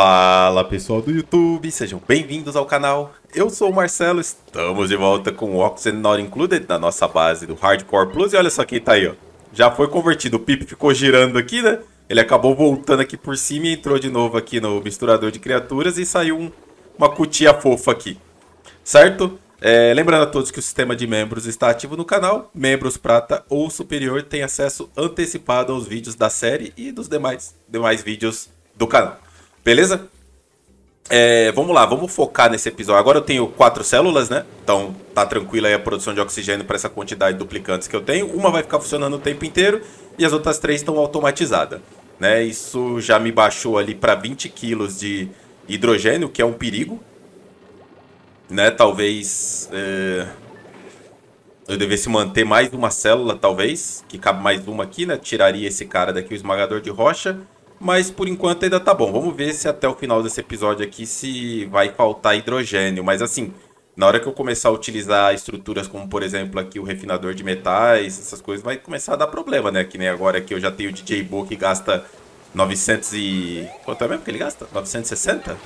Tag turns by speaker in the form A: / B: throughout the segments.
A: Fala pessoal do YouTube, sejam bem-vindos ao canal. Eu sou o Marcelo, estamos de volta com o Oxen Not Included na nossa base do Hardcore Plus. E olha só quem tá aí, ó. Já foi convertido, o Pip ficou girando aqui, né? Ele acabou voltando aqui por cima e entrou de novo aqui no misturador de criaturas e saiu um, uma cutia fofa aqui. Certo? É, lembrando a todos que o sistema de membros está ativo no canal. Membros prata ou superior têm acesso antecipado aos vídeos da série e dos demais, demais vídeos do canal. Beleza? É, vamos lá, vamos focar nesse episódio. Agora eu tenho quatro células, né? Então tá tranquila aí a produção de oxigênio para essa quantidade de duplicantes que eu tenho. Uma vai ficar funcionando o tempo inteiro e as outras três estão automatizadas. Né? Isso já me baixou ali para 20 quilos de hidrogênio, que é um perigo. Né? Talvez é... eu devesse manter mais uma célula, talvez, que cabe mais uma aqui, né? Tiraria esse cara daqui, o esmagador de rocha mas por enquanto ainda tá bom. Vamos ver se até o final desse episódio aqui se vai faltar hidrogênio, mas assim, na hora que eu começar a utilizar estruturas como, por exemplo, aqui o refinador de metais, essas coisas, vai começar a dar problema, né? Que nem agora que eu já tenho o DJ Bo que gasta 900 e... Quanto é mesmo que ele gasta? 960?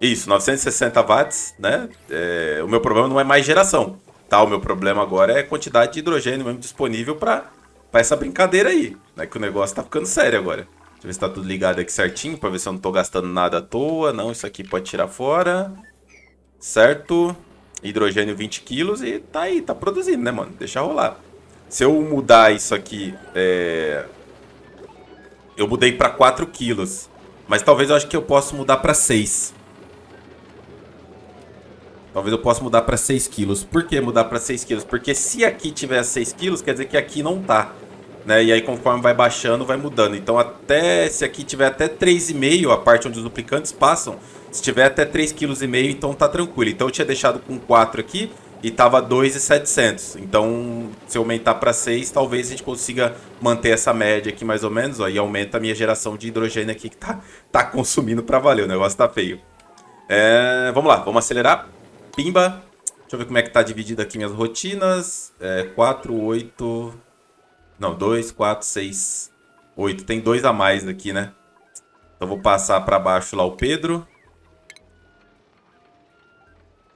A: Isso, 960 watts, né? É... o meu problema não é mais geração, tá? O meu problema agora é quantidade de hidrogênio mesmo disponível para pra essa brincadeira aí, né? Que o negócio tá ficando sério agora. Deixa eu ver se tá tudo ligado aqui certinho, pra ver se eu não tô gastando nada à toa. Não, isso aqui pode tirar fora. Certo. Hidrogênio 20 quilos e tá aí, tá produzindo, né, mano? Deixa rolar. Se eu mudar isso aqui, é... Eu mudei pra 4 quilos. Mas talvez eu acho que eu possa mudar pra 6. Talvez eu possa mudar para 6 quilos. Por que mudar para 6 quilos? Porque se aqui tiver 6 quilos, quer dizer que aqui não tá. Né? E aí conforme vai baixando, vai mudando. Então até se aqui tiver até 3,5, a parte onde os duplicantes passam, se tiver até 3,5 kg, então tá tranquilo. Então eu tinha deixado com 4 aqui e tava 2,700. Então se eu aumentar para 6, talvez a gente consiga manter essa média aqui mais ou menos, Aí e aumenta a minha geração de hidrogênio aqui que tá tá consumindo para valer, o negócio tá feio. É, vamos lá, vamos acelerar. Pimba. Deixa eu ver como é que tá dividido aqui minhas rotinas. É, 4, 8... Não, 2, 4, 6, 8. Tem dois a mais aqui, né? Então vou passar para baixo lá o Pedro.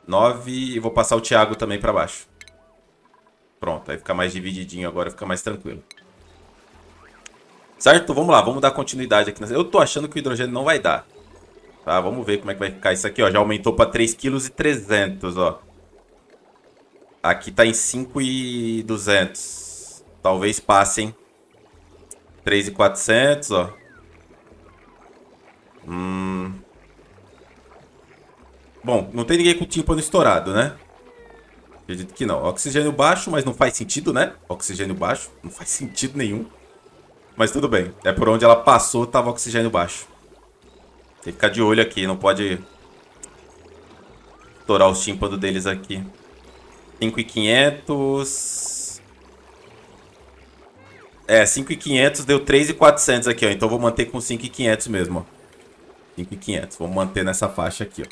A: 9 e vou passar o Thiago também para baixo. Pronto, aí fica mais divididinho agora, fica mais tranquilo. Certo? Vamos lá, vamos dar continuidade aqui. Eu tô achando que o hidrogênio não vai dar. Tá, vamos ver como é que vai ficar isso aqui, ó. Já aumentou para 3,3 kg, ó. Aqui tá em 5,200. Talvez passe, hein? 3,400, ó. Hum... Bom, não tem ninguém com o tímpano estourado, né? Acredito que não. Oxigênio baixo, mas não faz sentido, né? Oxigênio baixo, não faz sentido nenhum. Mas tudo bem. É por onde ela passou, tava oxigênio baixo. Tem que ficar de olho aqui, não pode estourar os tímpanos deles aqui. 5,500. É, 5,500 deu 3,400 aqui, ó. Então vou manter com 5,500 mesmo, ó. 5,500. Vamos manter nessa faixa aqui, ó.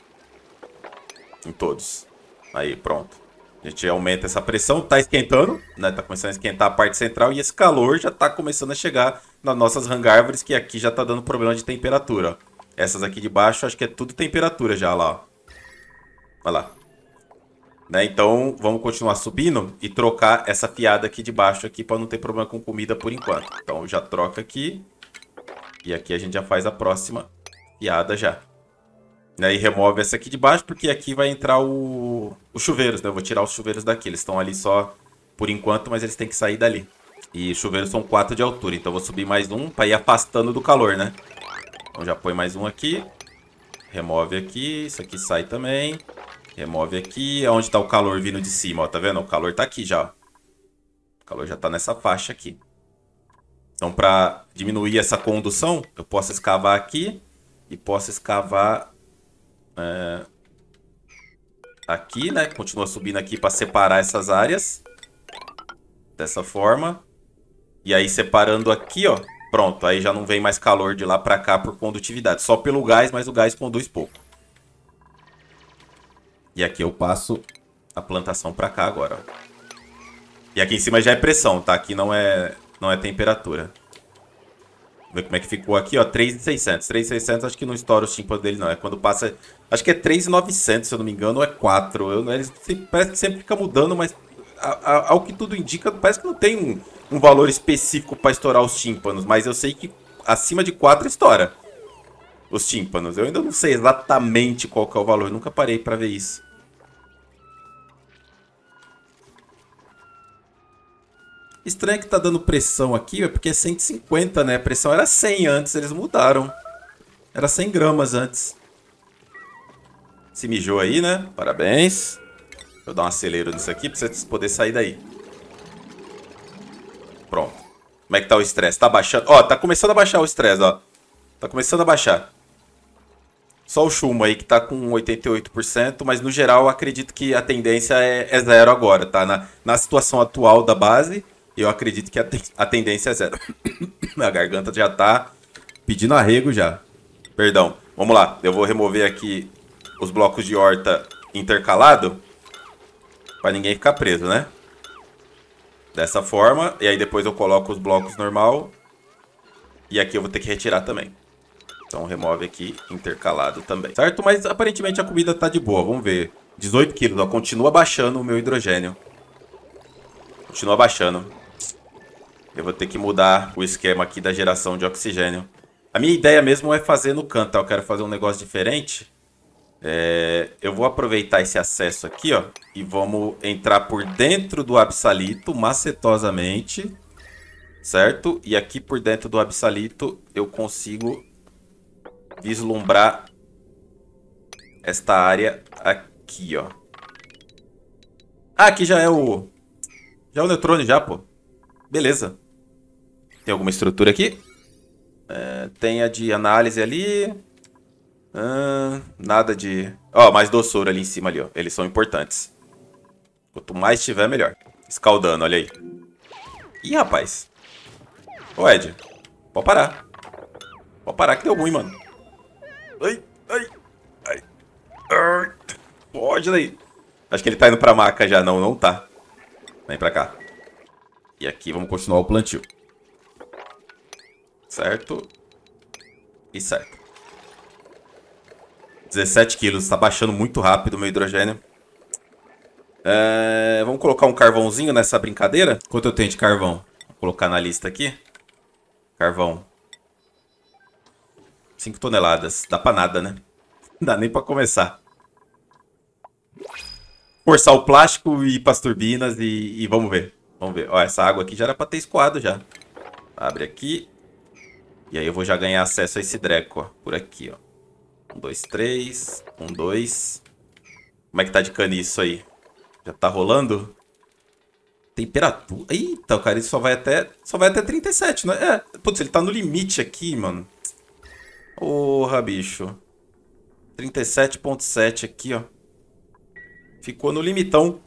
A: Em todos. Aí, pronto. A gente aumenta essa pressão. Tá esquentando, né? Tá começando a esquentar a parte central. E esse calor já tá começando a chegar nas nossas hangárvores, que aqui já tá dando problema de temperatura, ó. Essas aqui de baixo, acho que é tudo temperatura já, lá, ó. Olha lá. Né? Então, vamos continuar subindo e trocar essa fiada aqui de baixo aqui para não ter problema com comida por enquanto. Então, já troca aqui. E aqui a gente já faz a próxima fiada já. Né? E remove essa aqui de baixo, porque aqui vai entrar o... os chuveiros, né? Eu vou tirar os chuveiros daqui. Eles estão ali só por enquanto, mas eles têm que sair dali. E chuveiros são 4 de altura, então eu vou subir mais um para ir afastando do calor, né? Então já põe mais um aqui. Remove aqui. Isso aqui sai também. Remove aqui. Onde está o calor vindo de cima, ó. Tá vendo? O calor está aqui já. O calor já está nessa faixa aqui. Então, para diminuir essa condução, eu posso escavar aqui e posso escavar é, aqui, né? Continua subindo aqui para separar essas áreas. Dessa forma. E aí, separando aqui, ó, Pronto, aí já não vem mais calor de lá para cá por condutividade. Só pelo gás, mas o gás conduz pouco. E aqui eu passo a plantação para cá agora. E aqui em cima já é pressão, tá? Aqui não é, não é temperatura. Vamos ver como é que ficou aqui, ó. 3,600. 3,600 acho que não estoura os chimpas dele, não. É quando passa... Acho que é 3,900, se eu não me engano, ou é 4. Eu, né, eles, parece que sempre fica mudando, mas ao que tudo indica, parece que não tem um, um valor específico para estourar os tímpanos, mas eu sei que acima de 4 estoura os tímpanos. Eu ainda não sei exatamente qual é o valor, nunca parei para ver isso. Estranho que tá dando pressão aqui, é porque é 150, né? A pressão era 100 antes, eles mudaram. Era 100 gramas antes. Se mijou aí, né? Parabéns eu dar um acelero nisso aqui pra você poder sair daí. Pronto. Como é que tá o estresse? Tá baixando? Ó, tá começando a baixar o estresse, ó. Tá começando a baixar. Só o chumo aí que tá com 88%, mas no geral acredito que a tendência é, é zero agora, tá? Na, na situação atual da base, eu acredito que a, te, a tendência é zero. Minha garganta já tá pedindo arrego já. Perdão. Vamos lá, eu vou remover aqui os blocos de horta intercalado. Pra ninguém ficar preso, né? Dessa forma. E aí depois eu coloco os blocos normal. E aqui eu vou ter que retirar também. Então remove aqui intercalado também. Certo? Mas aparentemente a comida tá de boa. Vamos ver. 18 quilos. Ó. Continua baixando o meu hidrogênio. Continua baixando. Eu vou ter que mudar o esquema aqui da geração de oxigênio. A minha ideia mesmo é fazer no canto, tá? Eu quero fazer um negócio diferente. É, eu vou aproveitar esse acesso aqui, ó, e vamos entrar por dentro do absalito macetosamente, certo? E aqui por dentro do absalito eu consigo vislumbrar esta área aqui, ó. Ah, aqui já é o... Já é o neutrone já, pô. Beleza. Tem alguma estrutura aqui? É, tem a de análise ali. Ah, nada de... Ó, oh, mais doçura ali em cima ali, ó. Eles são importantes. Quanto mais tiver, melhor. Escaldando, olha aí. Ih, rapaz. Ô, Ed. Pode parar. Pode parar que deu ruim, mano. Ai, ai, ai. ai. Pode daí. Acho que ele tá indo pra maca já. Não, não tá. Vem pra cá. E aqui vamos continuar o plantio. Certo. E certo. 17 quilos, está baixando muito rápido o meu hidrogênio. É, vamos colocar um carvãozinho nessa brincadeira? Quanto eu tenho de carvão? Vou colocar na lista aqui. Carvão. 5 toneladas. Dá pra nada, né? Não dá nem pra começar. Forçar o plástico e ir pras turbinas e, e vamos ver. Vamos ver. Ó, essa água aqui já era pra ter escoado já. Abre aqui. E aí eu vou já ganhar acesso a esse dreco, ó. Por aqui, ó. 1, 2, 3, 1, 2. Como é que tá de isso aí? Já tá rolando? Temperatura. Eita, o cara só vai até. Só vai até 37, né? É. Putz, ele tá no limite aqui, mano. Porra, bicho. 37.7 aqui, ó. Ficou no limitão.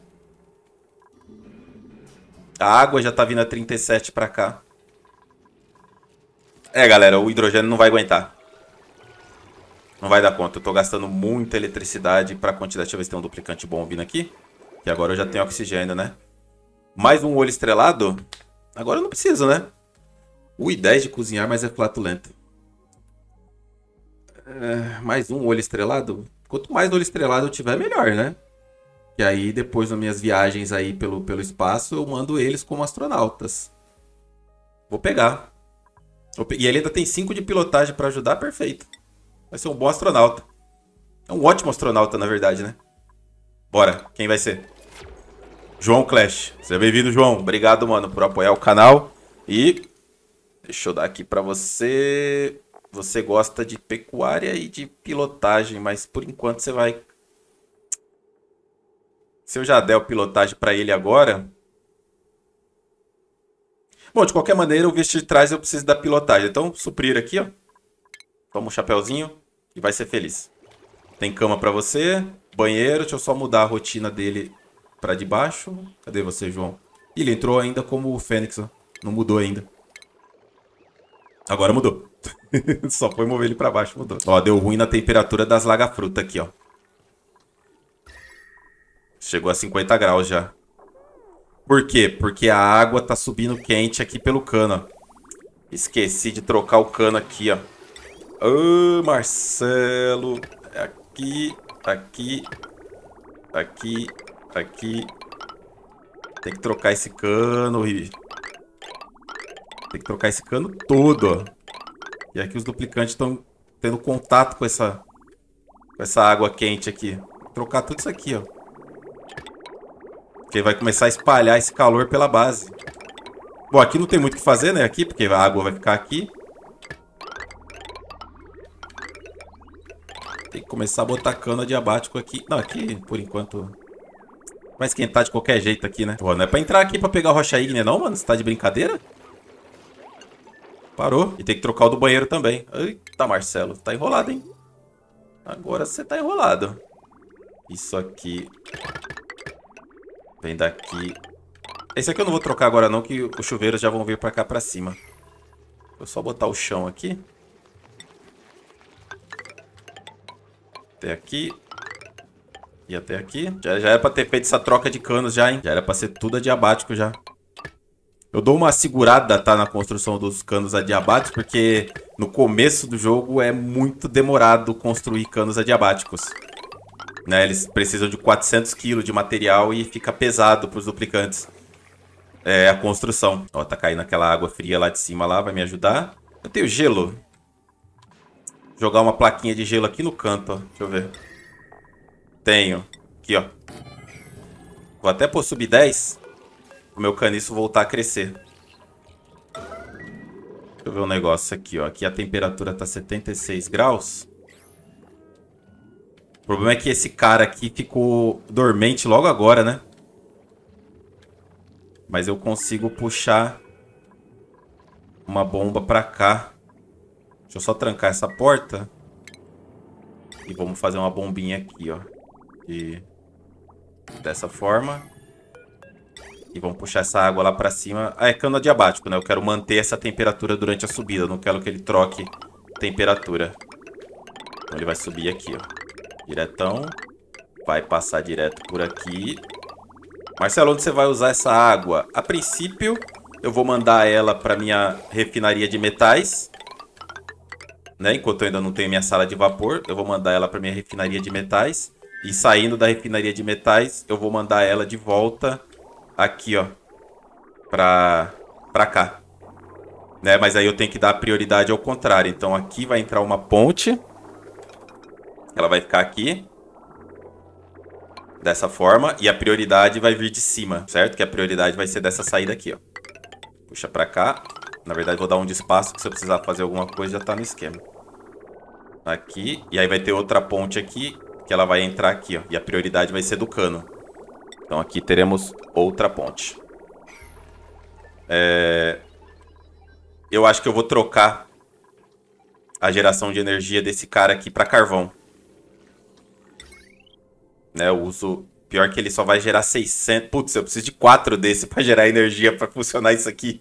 A: A água já tá vindo a 37 pra cá. É, galera, o hidrogênio não vai aguentar. Não vai dar conta. Eu tô gastando muita eletricidade pra quantidade. Deixa eu ver se tem um duplicante bom vindo aqui. Que agora eu já tenho oxigênio, né? Mais um olho estrelado. Agora eu não preciso, né? Ui, 10 de cozinhar, mas é flatulento. É, mais um olho estrelado. Quanto mais olho estrelado eu tiver, melhor, né? E aí, depois das minhas viagens aí pelo, pelo espaço, eu mando eles como astronautas. Vou pegar. E ele ainda tem 5 de pilotagem para ajudar, perfeito vai ser um bom astronauta. É um ótimo astronauta, na verdade, né? Bora, quem vai ser? João Clash. Seja bem-vindo, João. Obrigado, mano, por apoiar o canal. E deixa eu dar aqui para você. Você gosta de pecuária e de pilotagem, mas por enquanto você vai... Se eu já der o pilotagem para ele agora... Bom, de qualquer maneira, o vestido de trás eu preciso da pilotagem. Então, suprir aqui, ó. Toma um chapéuzinho. E vai ser feliz. Tem cama para você, banheiro. Deixa eu só mudar a rotina dele para de baixo. Cadê você, João? Ih, ele entrou ainda como o Fênix, ó. Não mudou ainda. Agora mudou. Só foi mover ele pra baixo, mudou. Ó, deu ruim na temperatura das lagafrutas aqui, ó. Chegou a 50 graus já. Por quê? Porque a água tá subindo quente aqui pelo cano, ó. Esqueci de trocar o cano aqui, ó. Ô, Marcelo. Aqui, aqui, aqui, aqui. Tem que trocar esse cano, Ribi. Tem que trocar esse cano todo, ó. E aqui os duplicantes estão tendo contato com essa, com essa água quente aqui. trocar tudo isso aqui, ó. Porque vai começar a espalhar esse calor pela base. Bom, aqui não tem muito o que fazer, né? Aqui, porque a água vai ficar aqui. Tem que começar a botar cano adiabático aqui. Não, aqui, por enquanto... Vai esquentar de qualquer jeito aqui, né? Pô, não é pra entrar aqui pra pegar rocha ígnea não, mano? Você tá de brincadeira? Parou. E tem que trocar o do banheiro também. Eita, Marcelo. Tá enrolado, hein? Agora você tá enrolado. Isso aqui. Vem daqui. Esse aqui eu não vou trocar agora não, que os chuveiros já vão vir pra cá pra cima. Vou só botar o chão aqui. até aqui. E até aqui. Já, já era pra ter feito essa troca de canos já, hein? Já era pra ser tudo adiabático já. Eu dou uma segurada, tá? Na construção dos canos adiabáticos, porque no começo do jogo é muito demorado construir canos adiabáticos. Né? Eles precisam de 400 kg de material e fica pesado pros duplicantes. É a construção. Ó, tá caindo aquela água fria lá de cima lá, vai me ajudar. Eu tenho gelo jogar uma plaquinha de gelo aqui no canto, ó. Deixa eu ver. Tenho. Aqui, ó. Vou até pôr sub 10. O meu caniço voltar a crescer. Deixa eu ver um negócio aqui, ó. Aqui a temperatura tá 76 graus. O problema é que esse cara aqui ficou dormente logo agora, né? Mas eu consigo puxar uma bomba pra cá. Deixa eu só trancar essa porta. E vamos fazer uma bombinha aqui, ó. E dessa forma. E vamos puxar essa água lá pra cima. Ah, é cano adiabático, né? Eu quero manter essa temperatura durante a subida. Eu não quero que ele troque temperatura. Então ele vai subir aqui, ó. Diretão. Vai passar direto por aqui. Marcelo, onde você vai usar essa água? A princípio, eu vou mandar ela pra minha refinaria de metais né? Enquanto eu ainda não tenho minha sala de vapor, eu vou mandar ela para minha refinaria de metais. E saindo da refinaria de metais, eu vou mandar ela de volta aqui, ó, para para cá. Né? Mas aí eu tenho que dar prioridade ao contrário. Então aqui vai entrar uma ponte. Ela vai ficar aqui. Dessa forma. E a prioridade vai vir de cima, certo? Que a prioridade vai ser dessa saída aqui, ó. Puxa pra cá. Na verdade, vou dar um de espaço, que se eu precisar fazer alguma coisa, já tá no esquema. Aqui. E aí vai ter outra ponte aqui, que ela vai entrar aqui, ó. E a prioridade vai ser do cano. Então aqui teremos outra ponte. É... Eu acho que eu vou trocar a geração de energia desse cara aqui para carvão. Né, eu uso... Pior que ele só vai gerar 600... Putz, eu preciso de 4 desse para gerar energia para funcionar isso aqui.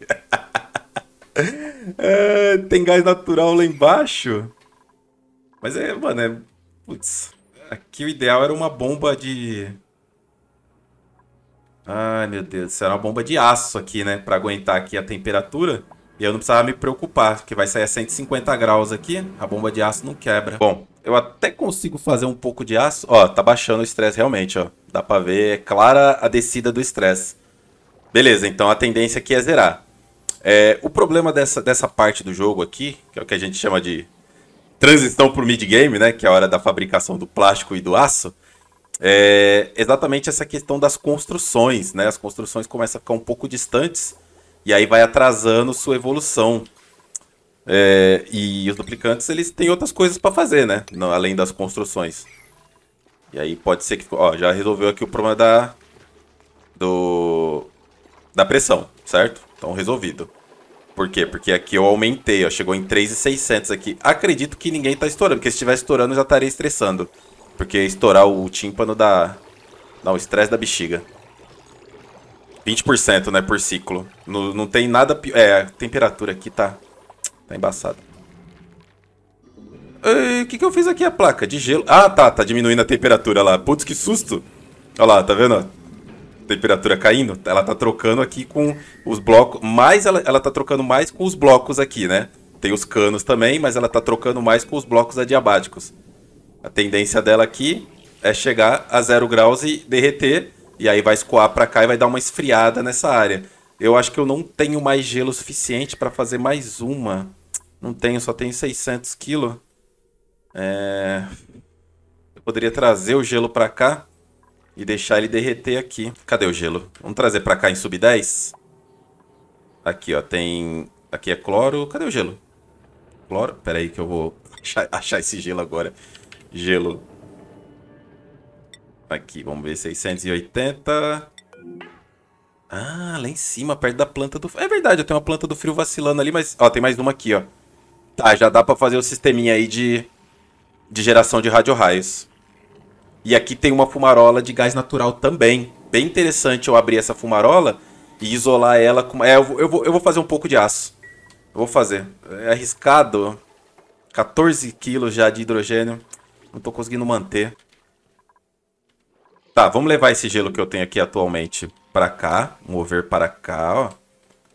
A: é, tem gás natural lá embaixo? Mas é, mano, é. Putz. Aqui o ideal era uma bomba de. Ai, meu Deus. Será uma bomba de aço aqui, né? Pra aguentar aqui a temperatura. E eu não precisava me preocupar, porque vai sair a 150 graus aqui. A bomba de aço não quebra. Bom, eu até consigo fazer um pouco de aço. Ó, tá baixando o estresse realmente, ó. Dá pra ver é clara a descida do estresse. Beleza, então a tendência aqui é zerar. É, o problema dessa, dessa parte do jogo aqui, que é o que a gente chama de transição para o mid-game, né, que é a hora da fabricação do plástico e do aço, é exatamente essa questão das construções. Né? As construções começam a ficar um pouco distantes e aí vai atrasando sua evolução. É, e os duplicantes eles têm outras coisas para fazer, né? Não, além das construções. E aí pode ser que. Ó, já resolveu aqui o problema da. Do. Da pressão, certo? Então resolvido. Por quê? Porque aqui eu aumentei, ó, chegou em 3,600 aqui. Acredito que ninguém tá estourando, porque se estiver estourando eu já estaria estressando. Porque estourar o tímpano dá... dá um estresse da bexiga. 20%, né, por ciclo. Não, não tem nada... É, a temperatura aqui tá... tá embaçada. O que, que eu fiz aqui a placa? De gelo. Ah, tá, tá diminuindo a temperatura lá. Putz, que susto. Olha lá, tá vendo? temperatura caindo, ela tá trocando aqui com os blocos. Mais ela, ela tá trocando mais com os blocos aqui, né? Tem os canos também, mas ela tá trocando mais com os blocos adiabáticos. A tendência dela aqui é chegar a zero graus e derreter. E aí vai escoar para cá e vai dar uma esfriada nessa área. Eu acho que eu não tenho mais gelo suficiente para fazer mais uma. Não tenho, só tenho 600 quilos. É... Eu poderia trazer o gelo para cá e deixar ele derreter aqui. Cadê o gelo? Vamos trazer pra cá em sub-10? Aqui, ó, tem... Aqui é cloro. Cadê o gelo? Cloro? Pera aí que eu vou achar, achar esse gelo agora. Gelo. Aqui, vamos ver. 680. Ah, lá em cima, perto da planta do... É verdade, eu tenho uma planta do frio vacilando ali, mas... Ó, tem mais uma aqui, ó. Tá, já dá pra fazer o sisteminha aí de... De geração de rádio-raios. E aqui tem uma fumarola de gás natural também. Bem interessante eu abrir essa fumarola e isolar ela com. É, eu vou, eu vou, eu vou fazer um pouco de aço. Eu vou fazer. É arriscado. 14 quilos já de hidrogênio. Não estou conseguindo manter. Tá, vamos levar esse gelo que eu tenho aqui atualmente para cá. Mover para cá, ó.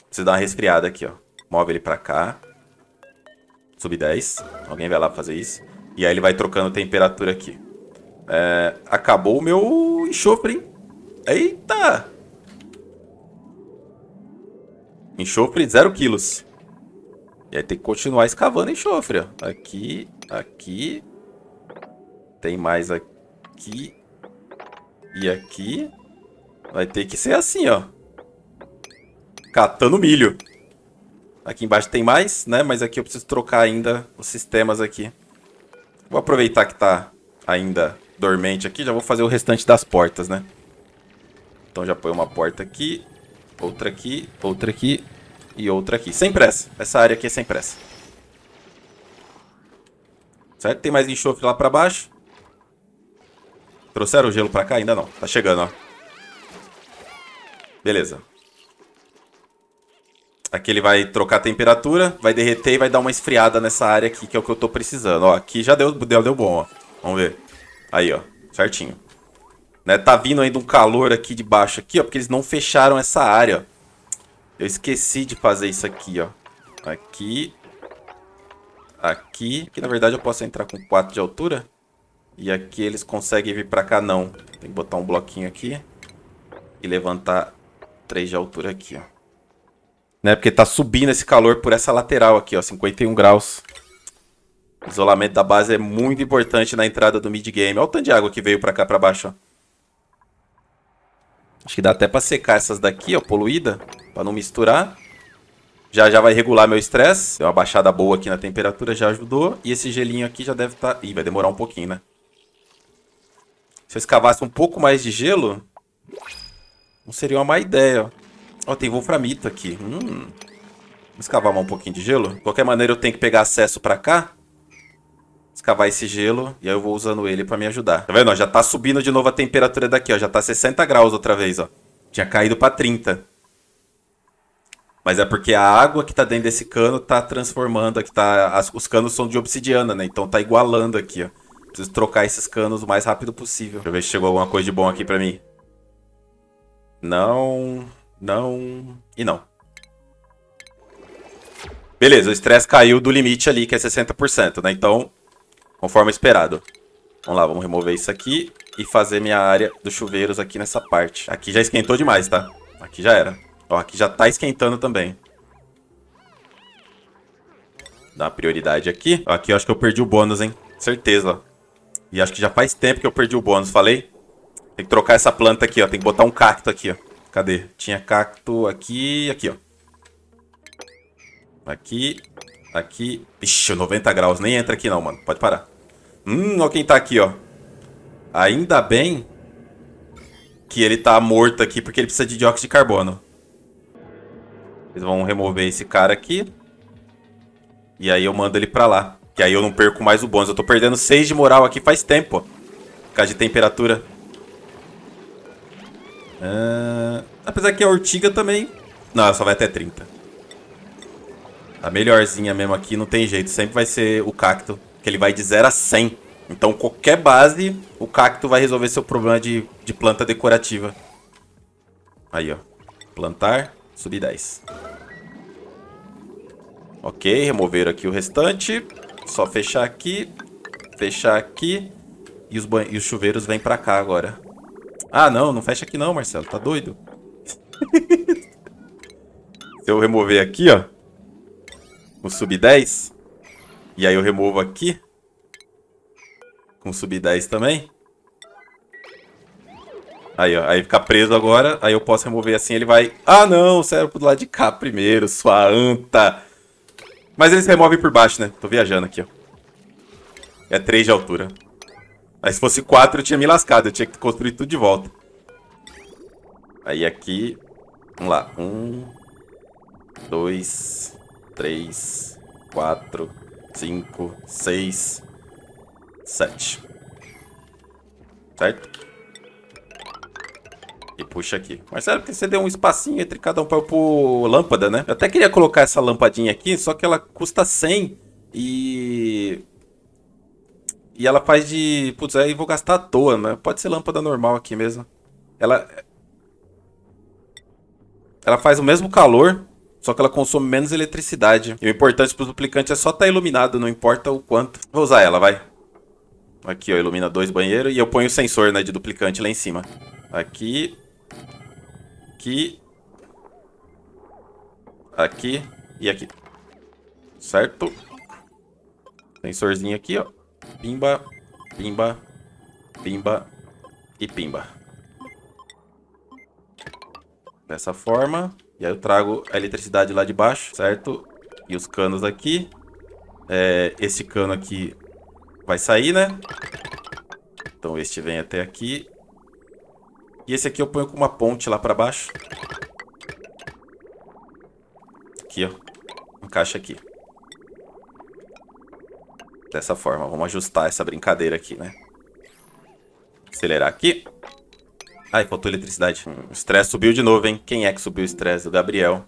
A: Preciso dar uma resfriada aqui, ó. Move ele para cá. Sub 10. Alguém vai lá fazer isso. E aí ele vai trocando temperatura aqui. É, acabou o meu enxofre, hein? Eita! Enxofre, 0 quilos. E aí tem que continuar escavando enxofre, ó. Aqui, aqui. Tem mais aqui. E aqui. Vai ter que ser assim, ó. Catando milho. Aqui embaixo tem mais, né? Mas aqui eu preciso trocar ainda os sistemas aqui. Vou aproveitar que tá ainda dormente aqui, já vou fazer o restante das portas, né? Então já põe uma porta aqui, outra aqui, outra aqui e outra aqui. Sem pressa. Essa área aqui é sem pressa. Certo? Tem mais enxofre lá pra baixo. Trouxeram o gelo pra cá? Ainda não. Tá chegando, ó. Beleza. Aqui ele vai trocar a temperatura, vai derreter e vai dar uma esfriada nessa área aqui, que é o que eu tô precisando. Ó, aqui já deu, deu, deu bom, ó. Vamos ver. Aí, ó. Certinho. Né? Tá vindo ainda um calor aqui de baixo aqui, ó. Porque eles não fecharam essa área, ó. Eu esqueci de fazer isso aqui, ó. Aqui. Aqui. Que na verdade eu posso entrar com 4 de altura. E aqui eles conseguem vir pra cá, não. Tem que botar um bloquinho aqui. E levantar 3 de altura aqui, ó. Né? Porque tá subindo esse calor por essa lateral aqui, ó. 51 graus isolamento da base é muito importante na entrada do mid game. Olha o tanto de água que veio pra cá, pra baixo, ó. Acho que dá até pra secar essas daqui, ó, poluída. Pra não misturar. Já já vai regular meu estresse. Deu uma baixada boa aqui na temperatura, já ajudou. E esse gelinho aqui já deve estar... Tá... Ih, vai demorar um pouquinho, né? Se eu escavasse um pouco mais de gelo... Não seria uma má ideia, ó. Ó, tem wolframito aqui. Hum. escavar mais um pouquinho de gelo. De qualquer maneira, eu tenho que pegar acesso pra cá escavar esse gelo e aí eu vou usando ele para me ajudar. Tá vendo? Ó, já tá subindo de novo a temperatura daqui, ó. Já tá 60 graus outra vez, ó. Tinha caído para 30. Mas é porque a água que tá dentro desse cano tá transformando aqui, tá... As, os canos são de obsidiana, né? Então tá igualando aqui, ó. Preciso trocar esses canos o mais rápido possível. Deixa eu ver se chegou alguma coisa de bom aqui pra mim. Não, não e não. Beleza, o estresse caiu do limite ali, que é 60%, né? Então, conforme esperado. Vamos lá, vamos remover isso aqui e fazer minha área dos chuveiros aqui nessa parte. Aqui já esquentou demais, tá? Aqui já era. Ó, aqui já tá esquentando também. Dá uma prioridade aqui. Ó, aqui eu acho que eu perdi o bônus, hein? Certeza. E acho que já faz tempo que eu perdi o bônus, falei? Tem que trocar essa planta aqui, ó. Tem que botar um cacto aqui, ó. Cadê? Tinha cacto aqui aqui, ó. Aqui, aqui. Ixi, 90 graus. Nem entra aqui não, mano. Pode parar. Hum, olha quem tá aqui, ó. Ainda bem que ele tá morto aqui porque ele precisa de dióxido de carbono. Eles vão remover esse cara aqui. E aí eu mando ele pra lá. Que aí eu não perco mais o bônus. Eu tô perdendo 6 de moral aqui faz tempo. Por causa de temperatura. Uh... Apesar que a ortiga também... Não, ela só vai até 30. A tá melhorzinha mesmo aqui não tem jeito. Sempre vai ser o cacto que ele vai de 0 a 100. Então qualquer base, o cacto vai resolver seu problema de, de planta decorativa. Aí, ó. Plantar, subir 10. Ok, remover aqui o restante. Só fechar aqui, fechar aqui. E os, e os chuveiros vêm pra cá agora. Ah, não, não fecha aqui não, Marcelo. Tá doido? Se eu remover aqui, ó. O sub 10, e aí eu removo aqui. Com subir 10 também. Aí, ó. Aí fica preso agora. Aí eu posso remover assim. Ele vai... Ah, não! Sério, pro lado de cá primeiro, sua anta! Mas eles removem por baixo, né? Tô viajando aqui, ó. É 3 de altura. Aí se fosse 4 eu tinha me lascado. Eu tinha que construir tudo de volta. Aí aqui... Vamos lá. 1... 2... 3... 4... 5, 6, 7. Certo? E puxa aqui. Mas era porque você deu um espacinho entre cada um para por lâmpada, né? Eu até queria colocar essa lampadinha aqui, só que ela custa 100 e... E ela faz de... Putz, aí vou gastar à toa, né? Pode ser lâmpada normal aqui mesmo. Ela... Ela faz o mesmo calor só que ela consome menos eletricidade. E o importante pro duplicante é só estar tá iluminado, não importa o quanto. Vou usar ela, vai. Aqui, ó, ilumina dois banheiros e eu ponho o sensor, né, de duplicante lá em cima. Aqui. Aqui. Aqui e aqui. Certo? Sensorzinho aqui, ó. Pimba, pimba, pimba e pimba. Dessa forma. E aí eu trago a eletricidade lá de baixo, certo? E os canos aqui. É, esse cano aqui vai sair, né? Então este vem até aqui. E esse aqui eu ponho com uma ponte lá para baixo. Aqui, ó. Encaixa aqui. Dessa forma. Vamos ajustar essa brincadeira aqui, né? Acelerar aqui. Ai, faltou eletricidade. O estresse subiu de novo, hein? Quem é que subiu o estresse? O Gabriel.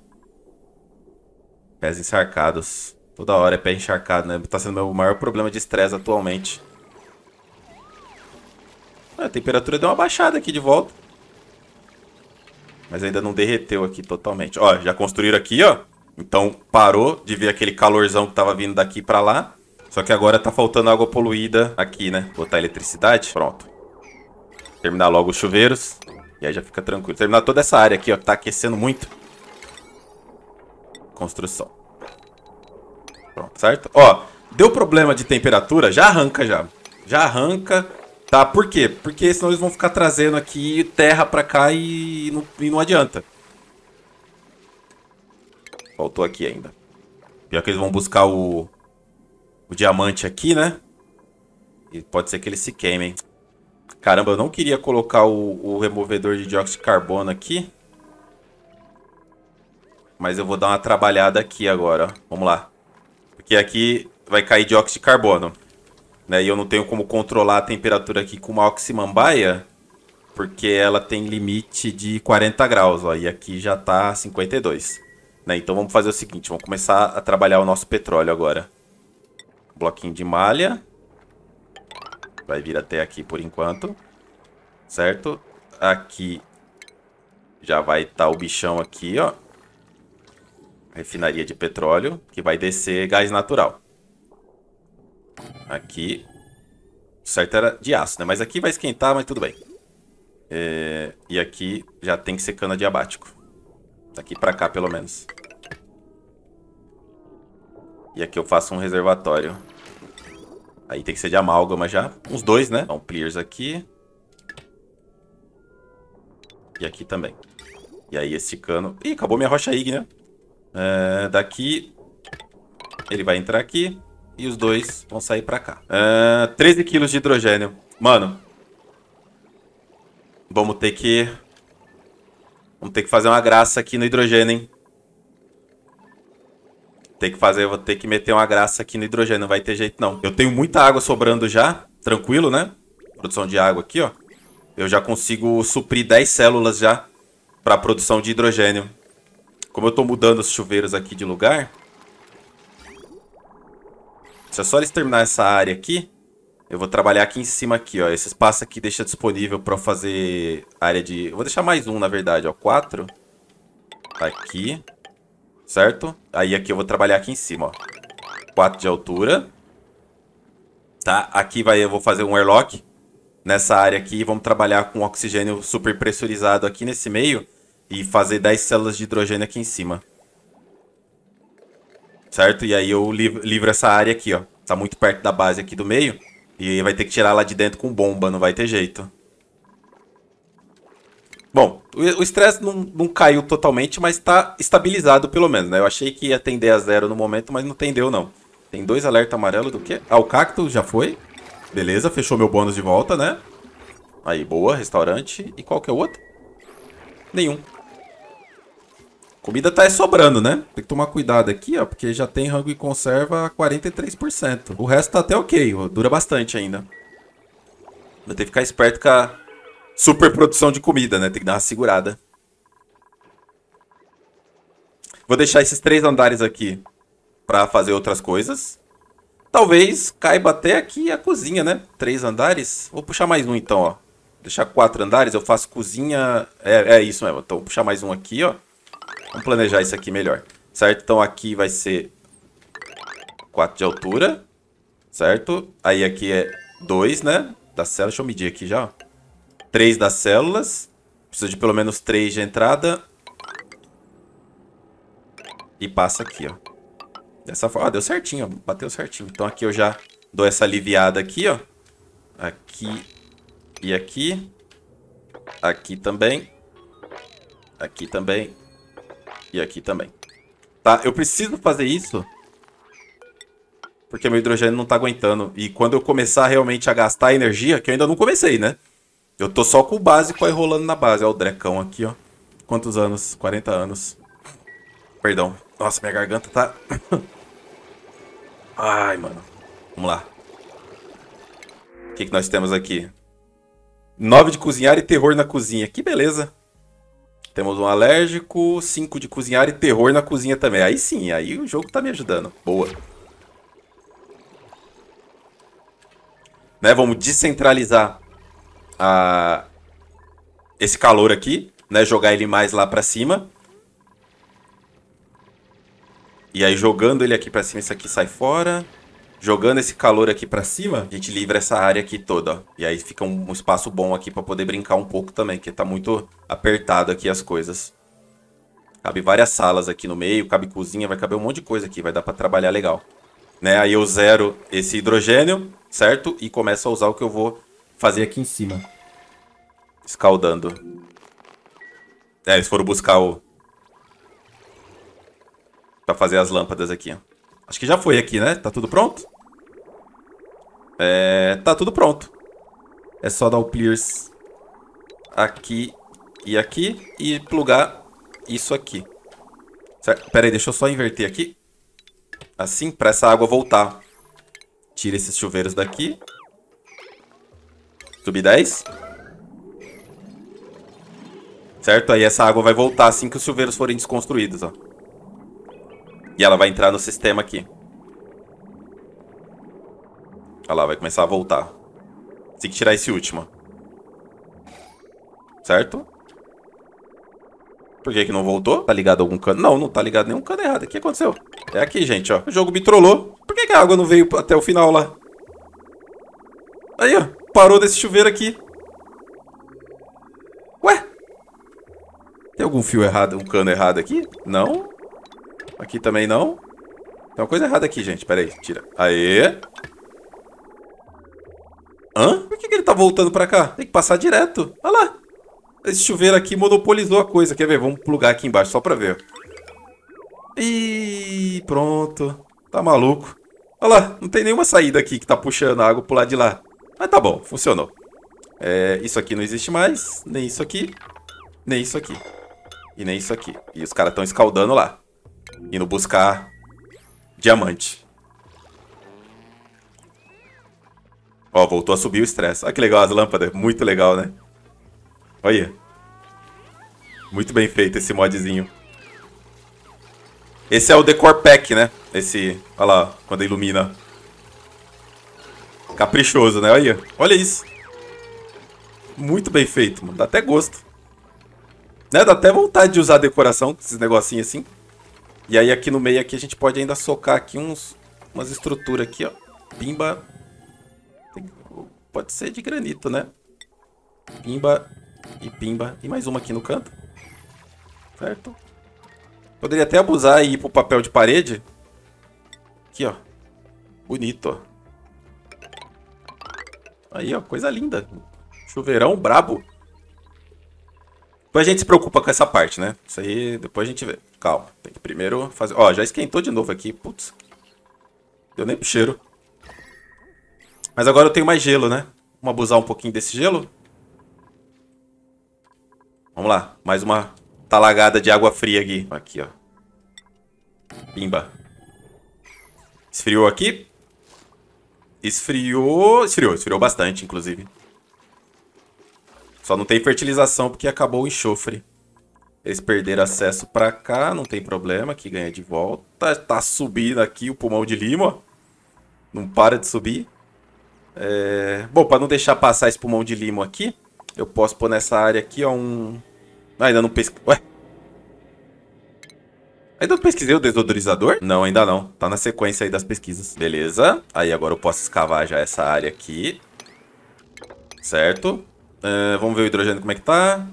A: Pés encharcados. Toda hora é pé encharcado, né? Tá sendo meu maior problema de estresse atualmente. A temperatura deu uma baixada aqui de volta. Mas ainda não derreteu aqui totalmente. Ó, já construíram aqui, ó. Então parou de ver aquele calorzão que tava vindo daqui pra lá. Só que agora tá faltando água poluída aqui, né? Botar eletricidade. Pronto. Terminar logo os chuveiros. E aí já fica tranquilo. Terminar toda essa área aqui, ó, que tá aquecendo muito. Construção. Pronto, certo? Ó, deu problema de temperatura, já arranca já. Já arranca, tá? Por quê? Porque senão eles vão ficar trazendo aqui terra pra cá e não, e não adianta. Faltou aqui ainda. Pior que eles vão buscar o, o diamante aqui, né? E pode ser que eles se queimem. Caramba, eu não queria colocar o, o removedor de dióxido de carbono aqui. Mas eu vou dar uma trabalhada aqui agora. Vamos lá. Porque aqui vai cair dióxido de carbono. Né? E eu não tenho como controlar a temperatura aqui com uma oximambaia. Porque ela tem limite de 40 graus. Ó, e aqui já está 52. Né? Então vamos fazer o seguinte. Vamos começar a trabalhar o nosso petróleo agora. Bloquinho de malha vai vir até aqui por enquanto, certo? Aqui já vai estar tá o bichão aqui, ó. Refinaria de petróleo, que vai descer gás natural. Aqui. O certo era de aço, né? Mas aqui vai esquentar, mas tudo bem. É... E aqui já tem que ser cana de abático. Daqui pra cá, pelo menos. E aqui eu faço um reservatório. Aí tem que ser de amálgama já. Uns dois, né? Então, clears aqui. E aqui também. E aí esse cano... Ih, acabou minha rocha ígnea. Né? É, daqui... Ele vai entrar aqui. E os dois vão sair pra cá. É, 13 quilos de hidrogênio. Mano. Vamos ter que... Vamos ter que fazer uma graça aqui no hidrogênio, hein? Tem que fazer, vou ter que meter uma graça aqui no hidrogênio, não vai ter jeito não. Eu tenho muita água sobrando já, tranquilo, né? Produção de água aqui, ó. Eu já consigo suprir 10 células já para produção de hidrogênio. Como eu estou mudando os chuveiros aqui de lugar... Se é só eles terminar essa área aqui, eu vou trabalhar aqui em cima aqui, ó. Esse espaço aqui deixa disponível para fazer área de... Eu vou deixar mais um, na verdade, ó. Quatro. Tá aqui certo? Aí aqui eu vou trabalhar aqui em cima, ó. 4 de altura. Tá? Aqui vai, eu vou fazer um airlock nessa área aqui. Vamos trabalhar com oxigênio super pressurizado aqui nesse meio. E fazer 10 células de hidrogênio aqui em cima. Certo? E aí eu livro, livro essa área aqui, ó. Tá muito perto da base aqui do meio. E vai ter que tirar lá de dentro com bomba, não vai ter jeito. Bom, o estresse não, não, caiu totalmente, mas está estabilizado pelo menos, né? Eu achei que ia tender a zero no momento, mas não tendeu, não. Tem dois alerta amarelo do quê? Ah, o cacto já foi. Beleza, fechou meu bônus de volta, né? Aí, boa, restaurante. E qual que é o outro? Nenhum. Comida tá é sobrando, né? Tem que tomar cuidado aqui, ó, porque já tem rango e conserva 43%. O resto tá até ok, ó, dura bastante ainda. Vou ter que ficar esperto com a super produção de comida, né? Tem que dar uma segurada. Vou deixar esses três andares aqui para fazer outras coisas. Talvez caiba até aqui a cozinha, né? Três andares. Vou puxar mais um então, ó. Deixar quatro andares, eu faço cozinha... É, é isso mesmo. Então vou puxar mais um aqui, ó. Vamos planejar isso aqui melhor. Certo? Então aqui vai ser quatro de altura. Certo? Aí aqui é dois, né? Da cela. Deixa eu medir aqui já, ó. Três das células. Preciso de pelo menos três de entrada. E passa aqui, ó. Dessa forma. Ah, deu certinho, ó. Bateu certinho. Então aqui eu já dou essa aliviada aqui, ó. Aqui e aqui. Aqui também. Aqui também. E aqui também. Tá? Eu preciso fazer isso porque meu hidrogênio não tá aguentando. E quando eu começar realmente a gastar energia, que eu ainda não comecei, né? Eu tô só com o básico aí rolando na base. Olha o drecão aqui, ó. Quantos anos? 40 anos. Perdão. Nossa, minha garganta tá... Ai, mano. Vamos lá. O que, que nós temos aqui? Nove de cozinhar e terror na cozinha. Que beleza. Temos um alérgico, Cinco de cozinhar e terror na cozinha também. Aí sim, aí o jogo tá me ajudando. Boa. Né, vamos descentralizar a, esse calor aqui, né? Jogar ele mais lá pra cima. E aí jogando ele aqui pra cima, isso aqui sai fora. Jogando esse calor aqui pra cima, a gente livra essa área aqui toda, ó. E aí fica um espaço bom aqui pra poder brincar um pouco também, porque tá muito apertado aqui as coisas. Cabe várias salas aqui no meio, cabe cozinha, vai caber um monte de coisa aqui, vai dar pra trabalhar legal. Né? Aí eu zero esse hidrogênio, certo? E começo a usar o que eu vou fazer aqui em cima. Escaldando. É, eles foram buscar o... Pra fazer as lâmpadas aqui, ó. Acho que já foi aqui, né? Tá tudo pronto? É... Tá tudo pronto. É só dar o pierce aqui e aqui e plugar isso aqui. Certo? Pera aí, deixa eu só inverter aqui. Assim, pra essa água voltar. Tira esses chuveiros daqui. Subi 10. Certo? Aí essa água vai voltar assim que os chuveiros forem desconstruídos, ó. E ela vai entrar no sistema aqui. Olha lá, vai começar a voltar. Tem que tirar esse último. Certo? Por que que não voltou? Tá ligado algum cano? Não, não tá ligado nenhum cano errado. O que aconteceu? É aqui, gente, ó. O jogo me trollou. Por que, que a água não veio até o final lá? Aí, ó parou desse chuveiro aqui. Ué? Tem algum fio errado, um cano errado aqui? Não. Aqui também não. Tem uma coisa errada aqui, gente. Pera aí, tira. Aê. Hã? Por que, que ele tá voltando pra cá? Tem que passar direto. Olha lá. Esse chuveiro aqui monopolizou a coisa. Quer ver? Vamos plugar aqui embaixo só pra ver. Ih, pronto. Tá maluco. Olha lá, não tem nenhuma saída aqui que tá puxando a água pro lado de lá. Mas tá bom, funcionou. É, isso aqui não existe mais. Nem isso aqui. Nem isso aqui. E nem isso aqui. E os caras estão escaldando lá. Indo buscar diamante. Ó, voltou a subir o estresse. Olha que legal as lâmpadas. Muito legal, né? Olha. Muito bem feito esse modzinho. Esse é o decor pack, né? Esse... Olha lá, quando ilumina. Caprichoso, né? Olha, olha isso. Muito bem feito, mano. Dá até gosto. Né? Dá até vontade de usar a decoração, esses negocinhos assim. E aí aqui no meio aqui a gente pode ainda socar aqui uns, umas estruturas aqui, ó. Pimba. Tem, pode ser de granito, né? Pimba e pimba. E mais uma aqui no canto. Certo? Poderia até abusar e ir pro papel de parede. Aqui, ó. Bonito, ó. Aí, ó, coisa linda. Chuveirão brabo. Depois a gente se preocupa com essa parte, né? Isso aí depois a gente vê. Calma, tem que primeiro fazer... Ó, já esquentou de novo aqui. Putz. Deu nem pro cheiro. Mas agora eu tenho mais gelo, né? Vamos abusar um pouquinho desse gelo? Vamos lá. Mais uma talagada de água fria aqui. Aqui, ó. Pimba. Esfriou aqui. Esfriou. Esfriou, esfriou bastante, inclusive. Só não tem fertilização porque acabou o enxofre. Eles perderam acesso pra cá, não tem problema, que ganha de volta. Tá subindo aqui o pulmão de lima, Não para de subir. É... Bom, para não deixar passar esse pulmão de limo aqui, eu posso pôr nessa área aqui, ó, um... Ah, ainda não pesquei... Ué, Ainda não pesquisei o desodorizador? Não, ainda não. Tá na sequência aí das pesquisas. Beleza. Aí agora eu posso escavar já essa área aqui. Certo. Uh, vamos ver o hidrogênio como é que tá.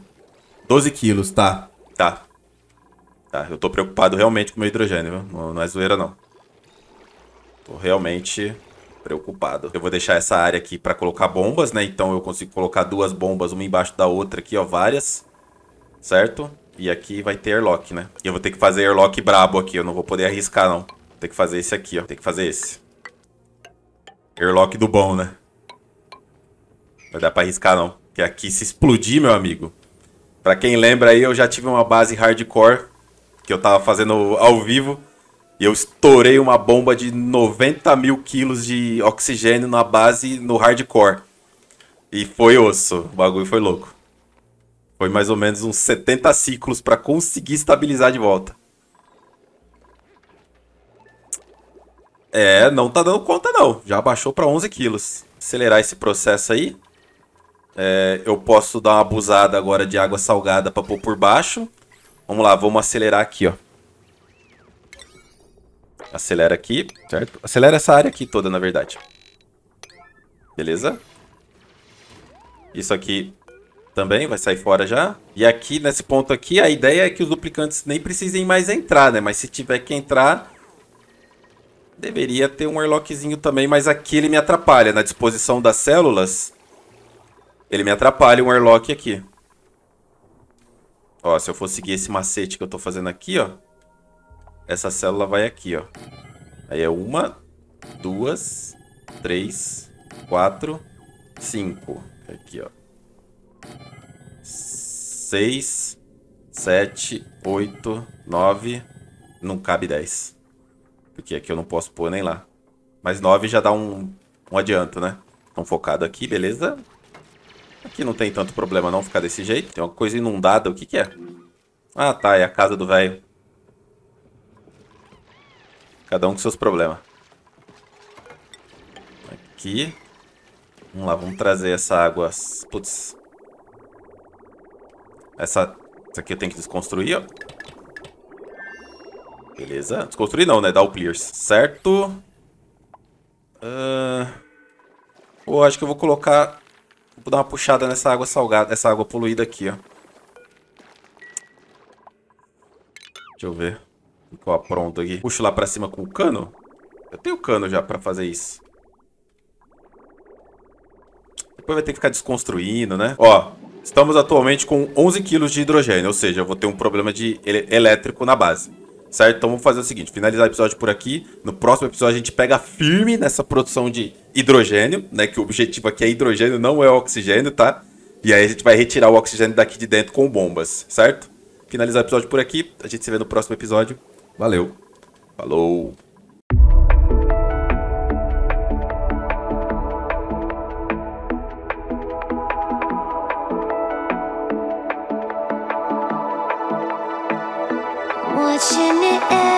A: 12 quilos, tá. Tá. Tá, eu tô preocupado realmente com o meu hidrogênio, viu? Não, não é zoeira, não. Tô realmente preocupado. Eu vou deixar essa área aqui pra colocar bombas, né? Então eu consigo colocar duas bombas, uma embaixo da outra aqui, ó, várias. Certo? E aqui vai ter airlock, né? E eu vou ter que fazer airlock brabo aqui. Eu não vou poder arriscar, não. Vou ter que fazer esse aqui, ó. Tem que fazer esse. Airlock do bom, né? Vai dar pra arriscar, não. Porque aqui se explodir, meu amigo. Pra quem lembra aí, eu já tive uma base hardcore. Que eu tava fazendo ao vivo. E eu estourei uma bomba de 90 mil quilos de oxigênio na base no hardcore. E foi osso. O bagulho foi louco. Foi mais ou menos uns 70 ciclos para conseguir estabilizar de volta. É, não tá dando conta não. Já baixou para 11 quilos. Acelerar esse processo aí. É, eu posso dar uma abusada agora de água salgada para pôr por baixo. Vamos lá, vamos acelerar aqui, ó. Acelera aqui, certo? Acelera essa área aqui toda, na verdade. Beleza? Isso aqui também, vai sair fora já. E aqui, nesse ponto aqui, a ideia é que os duplicantes nem precisem mais entrar, né? Mas se tiver que entrar, deveria ter um airlockzinho também, mas aqui ele me atrapalha. Na disposição das células, ele me atrapalha um airlock aqui. Ó, se eu for seguir esse macete que eu tô fazendo aqui, ó. Essa célula vai aqui, ó. Aí é uma, duas, três, quatro, cinco. Aqui, ó. 6, 7, 8, 9. Não cabe 10. Porque aqui eu não posso pôr nem lá. Mas 9 já dá um, um adianto, né? Então focado aqui, beleza? Aqui não tem tanto problema não ficar desse jeito. Tem uma coisa inundada, o que que é? Ah tá, é a casa do velho. Cada um com seus problemas. Aqui. Vamos lá, vamos trazer essa água. Putz. Essa, essa aqui eu tenho que desconstruir, ó. Beleza. Desconstruir não, né? Dar o pierce. Certo. Uh... Ah, Pô, acho que eu vou colocar... Vou dar uma puxada nessa água salgada, essa água poluída aqui, ó. Deixa eu ver. Ficou pronto aqui. Puxo lá pra cima com o cano. Eu tenho cano já pra fazer isso. Depois vai ter que ficar desconstruindo, né? Ó, Estamos atualmente com 11 kg de hidrogênio, ou seja, eu vou ter um problema de elétrico na base. Certo? Então vamos fazer o seguinte, finalizar o episódio por aqui. No próximo episódio a gente pega firme nessa produção de hidrogênio, né? Que o objetivo aqui é hidrogênio, não é oxigênio, tá? E aí a gente vai retirar o oxigênio daqui de dentro com bombas, certo? Finalizar o episódio por aqui. A gente se vê no próximo episódio. Valeu. Falou. Watching it end.